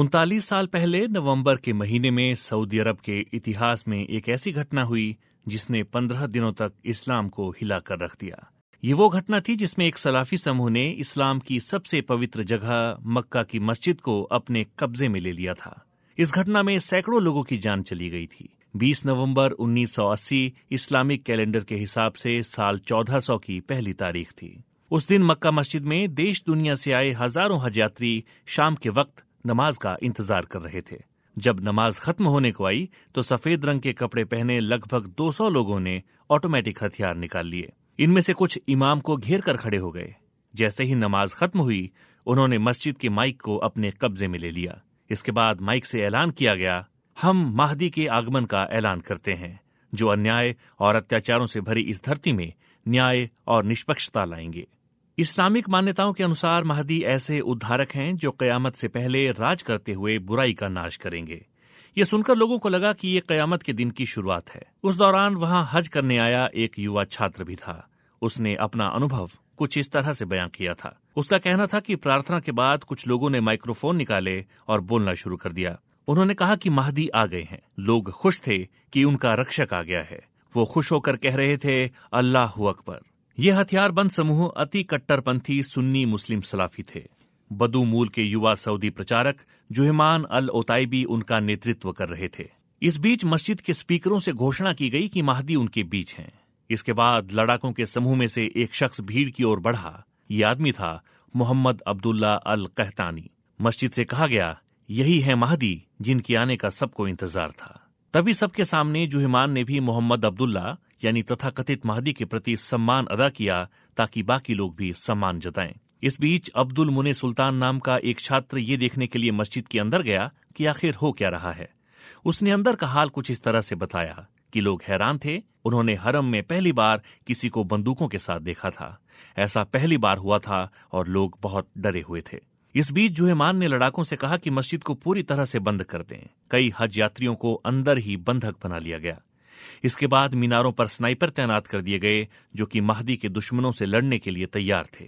उनतालीस साल पहले नवंबर के महीने में सऊदी अरब के इतिहास में एक ऐसी घटना हुई जिसने पंद्रह दिनों तक इस्लाम को हिलाकर रख दिया ये वो घटना थी जिसमें एक सलाफी समूह ने इस्लाम की सबसे पवित्र जगह मक्का की मस्जिद को अपने कब्जे में ले लिया था इस घटना में सैकड़ों लोगों की जान चली गई थी 20 नवंबर 1980 इस्लामिक कैलेंडर के हिसाब से साल 1400 की पहली तारीख थी उस दिन मक्का मस्जिद में देश दुनिया से आए हजारों हज यात्री शाम के वक्त नमाज का इंतजार कर रहे थे जब नमाज खत्म होने को आई तो सफेद रंग के कपड़े पहने लगभग 200 लोगों ने ऑटोमेटिक हथियार निकाल लिए इनमें से कुछ इमाम को घेर कर खड़े हो गए जैसे ही नमाज खत्म हुई उन्होंने मस्जिद के माइक को अपने कब्जे में ले लिया इसके बाद माइक से ऐलान किया गया हम माहदी के आगमन का ऐलान करते हैं जो अन्याय और अत्याचारों से भरी इस धरती में न्याय और निष्पक्षता लाएंगे इस्लामिक मान्यताओं के अनुसार महदी ऐसे उद्धारक हैं जो कयामत से पहले राज करते हुए बुराई का नाश करेंगे ये सुनकर लोगों को लगा कि ये कयामत के दिन की शुरुआत है उस दौरान वहां हज करने आया एक युवा छात्र भी था उसने अपना अनुभव कुछ इस तरह से बयां किया था उसका कहना था कि प्रार्थना के बाद कुछ लोगों ने माइक्रोफोन निकाले और बोलना शुरू कर दिया उन्होंने कहा कि महदी आ गए हैं लोग खुश थे कि उनका रक्षक आ गया है वो खुश होकर कह रहे थे अल्लाह अकबर ये हथियारबंद समूह अति कट्टरपंथी सुन्नी मुस्लिम सलाफी थे बदू मूल के युवा सऊदी प्रचारक जुहमान अल ओताइबी उनका नेतृत्व कर रहे थे इस बीच मस्जिद के स्पीकरों से घोषणा की गई कि महदी उनके बीच हैं इसके बाद लड़ाकों के समूह में से एक शख्स भीड़ की ओर बढ़ा ये आदमी था मोहम्मद अब्दुल्ला अल कहतानी मस्जिद से कहा गया यही है महदी जिनके आने का सबको इंतजार था तभी सबके सामने जुहमान ने भी मोहम्मद अब्दुल्ला यानी तथाकथित महदी के प्रति सम्मान अदा किया ताकि बाकी लोग भी सम्मान जताएं इस बीच अब्दुल मुने सुल्तान नाम का एक छात्र ये देखने के लिए मस्जिद के अंदर गया कि आखिर हो क्या रहा है उसने अंदर का हाल कुछ इस तरह से बताया कि लोग हैरान थे उन्होंने हरम में पहली बार किसी को बंदूकों के साथ देखा था ऐसा पहली बार हुआ था और लोग बहुत डरे हुए थे इस बीच जुहेमान ने लड़ाकों से कहा कि मस्जिद को पूरी तरह से बंद कर दें कई हज यात्रियों को अंदर ही बंधक बना लिया गया इसके बाद मीनारों पर स्नाइपर तैनात कर दिए गए जो कि महदी के दुश्मनों से लड़ने के लिए तैयार थे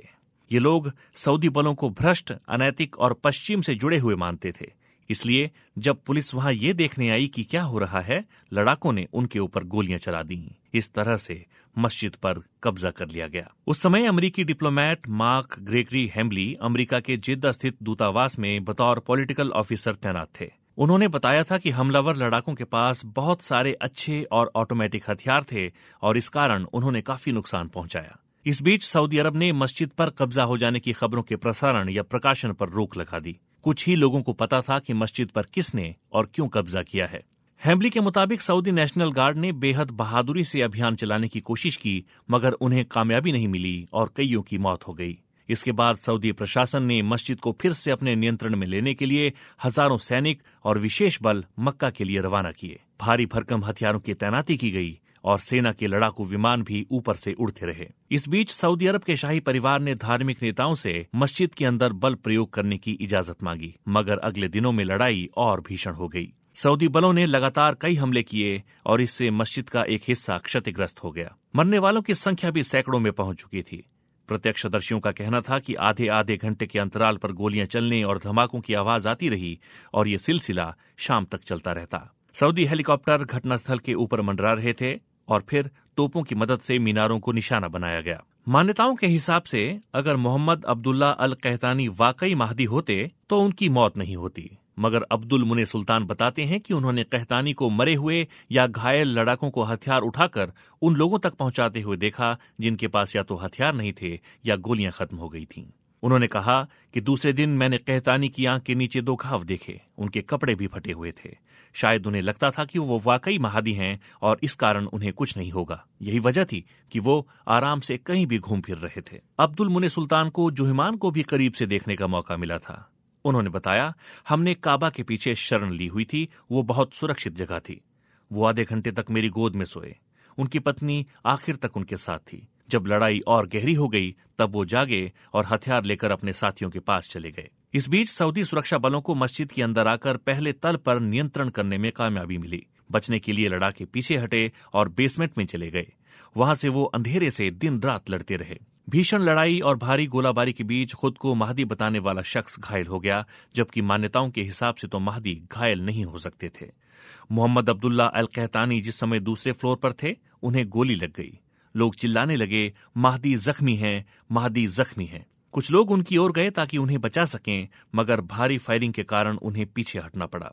ये लोग सऊदी बलों को भ्रष्ट अनैतिक और पश्चिम से जुड़े हुए मानते थे इसलिए जब पुलिस वहां ये देखने आई कि क्या हो रहा है लड़ाकों ने उनके ऊपर गोलियां चला दी इस तरह से मस्जिद पर कब्जा कर लिया गया उस समय अमेरिकी diplomat Mark Gregory Hambley America के जिद्दा स्थित दूतावास में बतौर पॉलिटिकल ऑफिसर तैनात थे उन्होंने बताया था कि हमलावर लड़ाकों के पास बहुत सारे अच्छे और ऑटोमेटिक हथियार थे और इस कारण उन्होंने काफी नुकसान पहुंचाया इस बीच सऊदी अरब ने मस्जिद पर कब्जा हो जाने की खबरों के प्रसारण या प्रकाशन पर रोक लगा दी कुछ ही लोगों को पता था कि मस्जिद पर किसने और क्यों कब्जा किया है हैम्बली के मुताबिक सऊदी नेशनल गार्ड ने बेहद बहादुरी से अभियान चलाने की कोशिश की मगर उन्हें कामयाबी नहीं मिली और कईयों की मौत हो गई इसके बाद सऊदी प्रशासन ने मस्जिद को फिर से अपने नियंत्रण में लेने के लिए हजारों सैनिक और विशेष बल मक्का के लिए रवाना किए भारी भरकम हथियारों की तैनाती की गई और सेना के लड़ाकू विमान भी ऊपर से उड़ते रहे इस बीच सऊदी अरब के शाही परिवार ने धार्मिक नेताओं से मस्जिद के अंदर बल प्रयोग करने की इजाजत मांगी मगर अगले दिनों में लड़ाई और भीषण हो गई सऊदी बलों ने लगातार कई हमले किए और इससे मस्जिद का एक हिस्सा क्षतिग्रस्त हो गया मरने वालों की संख्या भी सैकड़ों में पहुंच चुकी थी प्रत्यक्षदर्शियों का कहना था कि आधे आधे घंटे के अंतराल पर गोलियां चलने और धमाकों की आवाज आती रही और ये सिलसिला शाम तक चलता रहता सऊदी हेलीकॉप्टर घटनास्थल के ऊपर मंडरा रहे थे और फिर तोपों की मदद से मीनारों को निशाना बनाया गया मान्यताओं के हिसाब से अगर मोहम्मद अब्दुल्ला अल कहतानी वाकई माहदी होते तो उनकी मौत नहीं होती मगर अब्दुल मुने सुल्तान बताते हैं कि उन्होंने कहतानी को मरे हुए या घायल लड़ाकों को हथियार उठाकर उन लोगों तक पहुंचाते हुए देखा जिनके पास या तो हथियार नहीं थे या गोलियां खत्म हो गई थीं उन्होंने कहा कि दूसरे दिन मैंने कहतानी की आंख के नीचे दो घाव देखे उनके कपड़े भी फटे हुए थे शायद उन्हें लगता था कि वो वाकई महादी हैं और इस कारण उन्हें कुछ नहीं होगा यही वजह थी कि वो आराम से कहीं भी घूम फिर रहे थे अब्दुल मुने सुल्तान को जुहिमान को भी करीब से देखने का मौका मिला था उन्होंने बताया हमने काबा के पीछे शरण ली हुई थी वो बहुत सुरक्षित जगह थी वो आधे घंटे तक मेरी गोद में सोए उनकी पत्नी आखिर तक उनके साथ थी जब लड़ाई और गहरी हो गई तब वो जागे और हथियार लेकर अपने साथियों के पास चले गए इस बीच सऊदी सुरक्षा बलों को मस्जिद के अंदर आकर पहले तल पर नियंत्रण करने में कामयाबी मिली बचने के लिए लड़ाके पीछे हटे और बेसमेंट में चले गए वहां से वो अंधेरे से दिन रात लड़ते रहे भीषण लड़ाई और भारी गोलाबारी के बीच खुद को महदी बताने वाला शख्स घायल हो गया जबकि मान्यताओं के हिसाब से तो महदी घायल नहीं हो सकते थे मोहम्मद अब्दुल्ला अल कहतानी जिस समय दूसरे फ्लोर पर थे उन्हें गोली लग गई लोग चिल्लाने लगे महदी जख्मी हैं महदी जख्मी हैं कुछ लोग उनकी ओर गए ताकि उन्हें बचा सकें मगर भारी फायरिंग के कारण उन्हें पीछे हटना पड़ा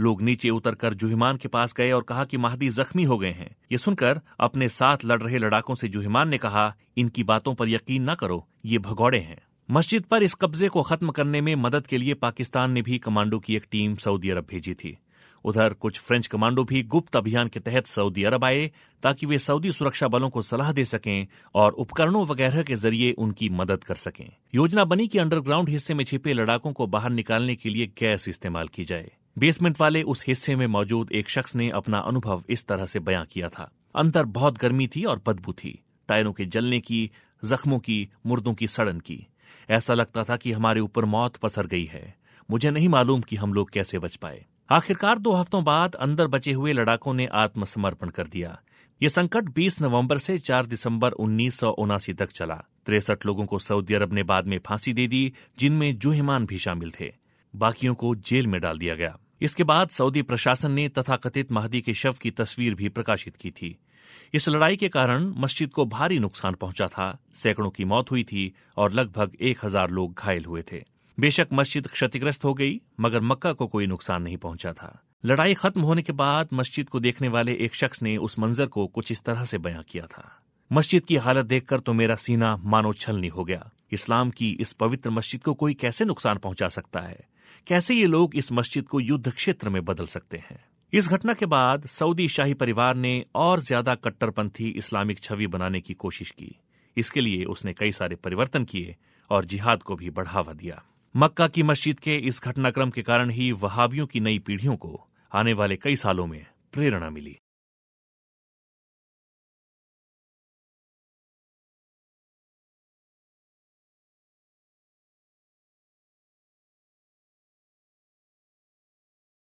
लोग नीचे उतरकर जुहिमान के पास गए और कहा कि महदी जख्मी हो गए हैं ये सुनकर अपने साथ लड़ रहे लड़ाकों से जुहिमान ने कहा इनकी बातों पर यकीन न करो ये भगौड़े हैं मस्जिद पर इस कब्जे को खत्म करने में मदद के लिए पाकिस्तान ने भी कमांडो की एक टीम सऊदी अरब भेजी थी उधर कुछ फ्रेंच कमांडो भी गुप्त अभियान के तहत सऊदी अरब आए ताकि वे सऊदी सुरक्षा बलों को सलाह दे सकें और उपकरणों वगैरह के जरिए उनकी मदद कर सकें योजना बनी कि अंडरग्राउंड हिस्से में छिपे लड़ाकों को बाहर निकालने के लिए गैस इस्तेमाल की जाए बेसमेंट वाले उस हिस्से में मौजूद एक शख्स ने अपना अनुभव इस तरह से बयां किया था अंतर बहुत गर्मी थी और बदबू थी टायरों के जलने की जख्मों की मुर्दों की सड़न की ऐसा लगता था कि हमारे ऊपर मौत पसर गई है मुझे नहीं मालूम कि हम लोग कैसे बच पाए आखिरकार दो हफ्तों बाद अंदर बचे हुए लड़ाकों ने आत्मसमर्पण कर दिया ये संकट 20 नवंबर से 4 दिसंबर उन्नीस तक चला तिरसठ लोगों को सऊदी अरब ने बाद में फांसी दे दी जिनमें जुहिमान भी शामिल थे बाकियों को जेल में डाल दिया गया इसके बाद सऊदी प्रशासन ने तथाकथित महदी के शव की तस्वीर भी प्रकाशित की थी इस लड़ाई के कारण मस्जिद को भारी नुकसान पहुंचा था सैकड़ों की मौत हुई थी और लगभग एक हजार लोग घायल हुए थे बेशक मस्जिद क्षतिग्रस्त हो गई मगर मक्का को कोई नुकसान नहीं पहुंचा था लड़ाई खत्म होने के बाद मस्जिद को देखने वाले एक शख्स ने उस मंजर को कुछ इस तरह से बयां किया था मस्जिद की हालत देखकर तो मेरा सीना मानो छलनी हो गया इस्लाम की इस पवित्र मस्जिद को कोई कैसे नुकसान पहुंचा सकता है कैसे ये लोग इस मस्जिद को युद्ध क्षेत्र में बदल सकते हैं इस घटना के बाद सऊदी शाही परिवार ने और ज्यादा कट्टरपंथी इस्लामिक छवि बनाने की कोशिश की इसके लिए उसने कई सारे परिवर्तन किए और जिहाद को भी बढ़ावा दिया मक्का की मस्जिद के इस घटनाक्रम के कारण ही वहाबियों की नई पीढ़ियों को आने वाले कई सालों में प्रेरणा मिली